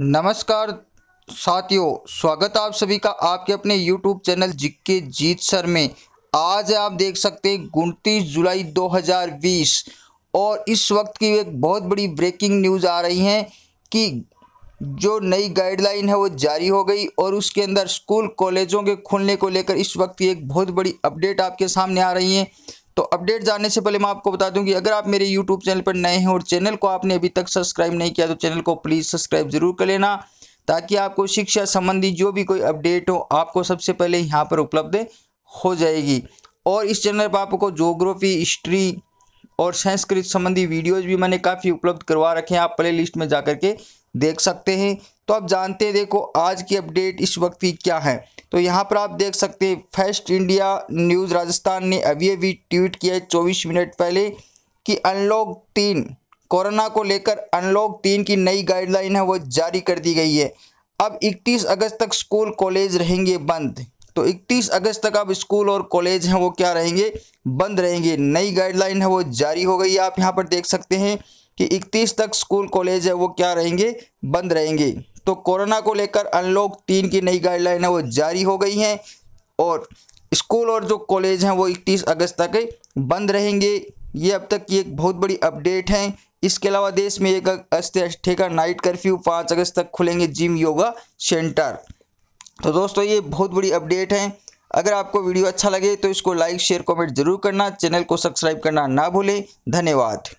नमस्कार साथियों स्वागत आप सभी का आपके अपने यूट्यूब चैनल जिक्के जीत सर में आज आप देख सकते हैं उनतीस जुलाई 2020 और इस वक्त की एक बहुत बड़ी ब्रेकिंग न्यूज़ आ रही है कि जो नई गाइडलाइन है वो जारी हो गई और उसके अंदर स्कूल कॉलेजों के खुलने को लेकर इस वक्त की एक बहुत बड़ी अपडेट आपके सामने आ रही है तो अपडेट जानने से पहले मैं आपको बता दूं कि अगर आप मेरे यूट्यूब चैनल पर नए हैं और चैनल को आपने अभी तक सब्सक्राइब नहीं किया तो चैनल को प्लीज़ सब्सक्राइब ज़रूर कर लेना ताकि आपको शिक्षा संबंधी जो भी कोई अपडेट हो आपको सबसे पहले यहाँ पर उपलब्ध हो जाएगी और इस चैनल पर आपको जोग्राफी हिस्ट्री और संस्कृत संबंधी वीडियोज भी मैंने काफ़ी उपलब्ध करवा रखे हैं आप प्ले लिस्ट में जा के देख सकते हैं तो आप जानते हैं देखो आज की अपडेट इस वक्त की क्या है तो यहाँ पर आप देख सकते हैं फर्स्ट इंडिया न्यूज़ राजस्थान ने अभी अभी ट्वीट किया है चौबीस मिनट पहले कि अनलॉक तीन कोरोना को लेकर अनलॉक तीन की नई गाइडलाइन है वो जारी कर दी गई है अब 31 अगस्त तक स्कूल कॉलेज रहेंगे बंद तो 31 अगस्त तक आप स्कूल और कॉलेज हैं वो क्या रहेंगे बंद रहेंगे नई गाइडलाइन है वो जारी हो गई आप यहाँ पर देख सकते हैं कि 31 तक स्कूल कॉलेज है वो क्या रहेंगे बंद रहेंगे तो कोरोना को लेकर अनलॉक तीन की नई गाइडलाइन है वो जारी हो गई हैं और स्कूल और जो कॉलेज हैं वो 31 अगस्त तक बंद रहेंगे ये अब तक की एक बहुत बड़ी अपडेट है इसके अलावा देश में एक अगस्त का नाइट कर्फ्यू पाँच अगस्त तक खुलेंगे जिम योगा सेंटर तो दोस्तों ये बहुत बड़ी अपडेट है अगर आपको वीडियो अच्छा लगे तो इसको लाइक शेयर कमेंट जरूर करना चैनल को सब्सक्राइब करना ना भूलें धन्यवाद